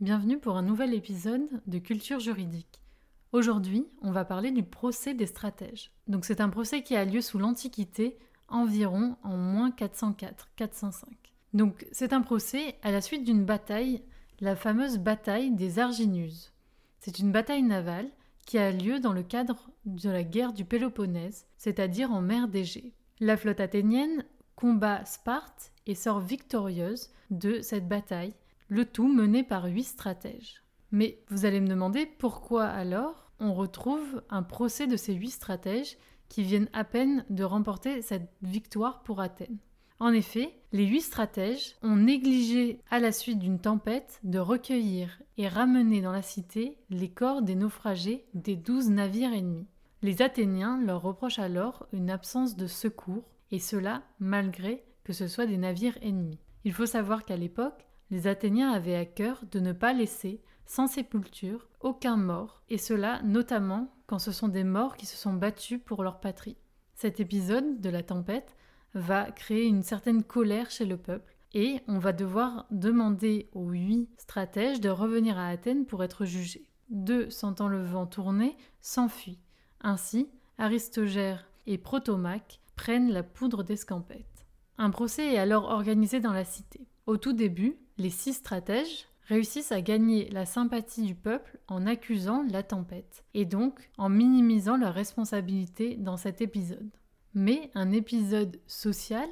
Bienvenue pour un nouvel épisode de Culture juridique. Aujourd'hui, on va parler du procès des stratèges. Donc c'est un procès qui a lieu sous l'Antiquité, environ en moins 404-405. Donc c'est un procès à la suite d'une bataille, la fameuse bataille des Arginuses. C'est une bataille navale qui a lieu dans le cadre de la guerre du Péloponnèse, c'est-à-dire en mer d'Égée. La flotte athénienne combat Sparte et sort victorieuse de cette bataille le tout mené par huit stratèges. Mais vous allez me demander pourquoi alors on retrouve un procès de ces huit stratèges qui viennent à peine de remporter cette victoire pour Athènes. En effet, les huit stratèges ont négligé, à la suite d'une tempête, de recueillir et ramener dans la cité les corps des naufragés des douze navires ennemis. Les Athéniens leur reprochent alors une absence de secours, et cela malgré que ce soit des navires ennemis. Il faut savoir qu'à l'époque, les Athéniens avaient à cœur de ne pas laisser, sans sépulture, aucun mort, et cela notamment quand ce sont des morts qui se sont battus pour leur patrie. Cet épisode de la tempête va créer une certaine colère chez le peuple, et on va devoir demander aux huit stratèges de revenir à Athènes pour être jugés. Deux, sentant le vent tourner, s'enfuient. Ainsi, Aristogère et Protomaque prennent la poudre d'escampette. Un procès est alors organisé dans la cité. Au tout début, les six stratèges réussissent à gagner la sympathie du peuple en accusant la tempête, et donc en minimisant leur responsabilité dans cet épisode. Mais un épisode social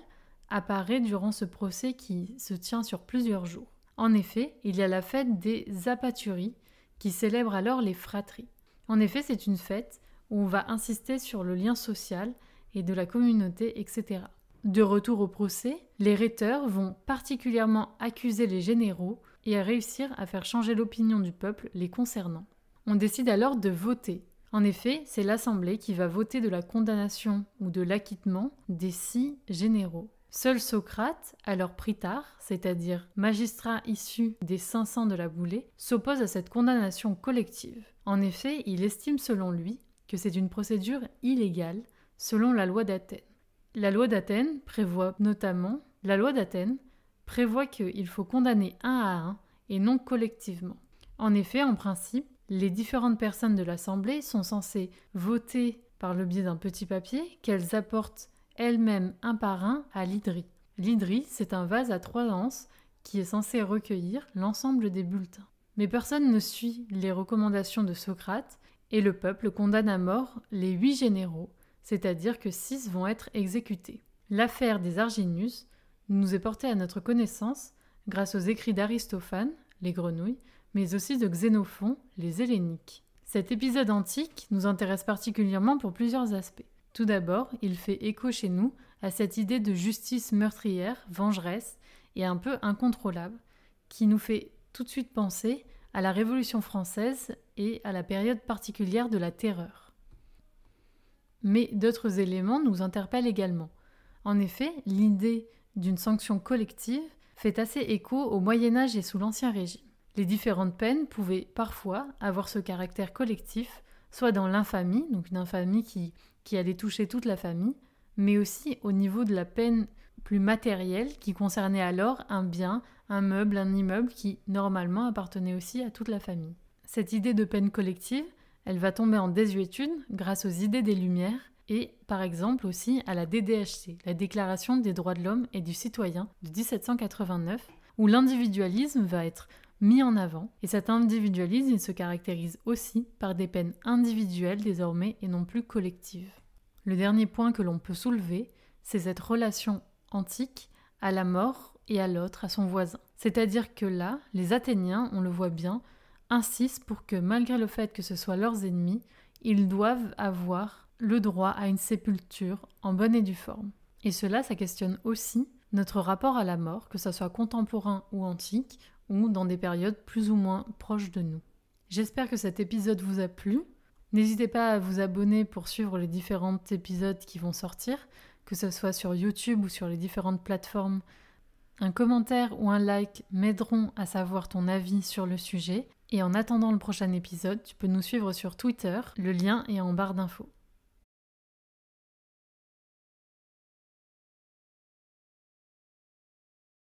apparaît durant ce procès qui se tient sur plusieurs jours. En effet, il y a la fête des apaturies, qui célèbre alors les fratries. En effet, c'est une fête où on va insister sur le lien social et de la communauté, etc. De retour au procès, les rhéteurs vont particulièrement accuser les généraux et à réussir à faire changer l'opinion du peuple les concernant. On décide alors de voter. En effet, c'est l'Assemblée qui va voter de la condamnation ou de l'acquittement des six généraux. Seul Socrate, alors pritard, c'est-à-dire magistrat issu des 500 de la boulée, s'oppose à cette condamnation collective. En effet, il estime selon lui que c'est une procédure illégale selon la loi d'Athènes. La loi d'Athènes prévoit notamment, la loi d'Athènes prévoit qu'il faut condamner un à un et non collectivement. En effet, en principe, les différentes personnes de l'Assemblée sont censées voter par le biais d'un petit papier qu'elles apportent elles-mêmes un par un à l'hydrie. L'hydrie, c'est un vase à trois anses qui est censé recueillir l'ensemble des bulletins. Mais personne ne suit les recommandations de Socrate et le peuple condamne à mort les huit généraux c'est-à-dire que six vont être exécutés. L'affaire des Arginus nous est portée à notre connaissance grâce aux écrits d'Aristophane, les grenouilles, mais aussi de Xénophon, les helléniques. Cet épisode antique nous intéresse particulièrement pour plusieurs aspects. Tout d'abord, il fait écho chez nous à cette idée de justice meurtrière, vengeresse et un peu incontrôlable, qui nous fait tout de suite penser à la Révolution française et à la période particulière de la terreur. Mais d'autres éléments nous interpellent également. En effet, l'idée d'une sanction collective fait assez écho au Moyen Âge et sous l'Ancien Régime. Les différentes peines pouvaient parfois avoir ce caractère collectif, soit dans l'infamie, donc une infamie qui, qui allait toucher toute la famille, mais aussi au niveau de la peine plus matérielle qui concernait alors un bien, un meuble, un immeuble qui normalement appartenait aussi à toute la famille. Cette idée de peine collective elle va tomber en désuétude grâce aux idées des Lumières et par exemple aussi à la DDHC, la Déclaration des droits de l'homme et du citoyen de 1789, où l'individualisme va être mis en avant, et cet individualisme il se caractérise aussi par des peines individuelles désormais et non plus collectives. Le dernier point que l'on peut soulever, c'est cette relation antique à la mort et à l'autre, à son voisin. C'est-à-dire que là, les Athéniens, on le voit bien, insiste pour que malgré le fait que ce soit leurs ennemis, ils doivent avoir le droit à une sépulture en bonne et due forme. Et cela, ça questionne aussi notre rapport à la mort, que ce soit contemporain ou antique, ou dans des périodes plus ou moins proches de nous. J'espère que cet épisode vous a plu. N'hésitez pas à vous abonner pour suivre les différents épisodes qui vont sortir, que ce soit sur YouTube ou sur les différentes plateformes. Un commentaire ou un like m'aideront à savoir ton avis sur le sujet. Et en attendant le prochain épisode, tu peux nous suivre sur Twitter, le lien est en barre d'infos.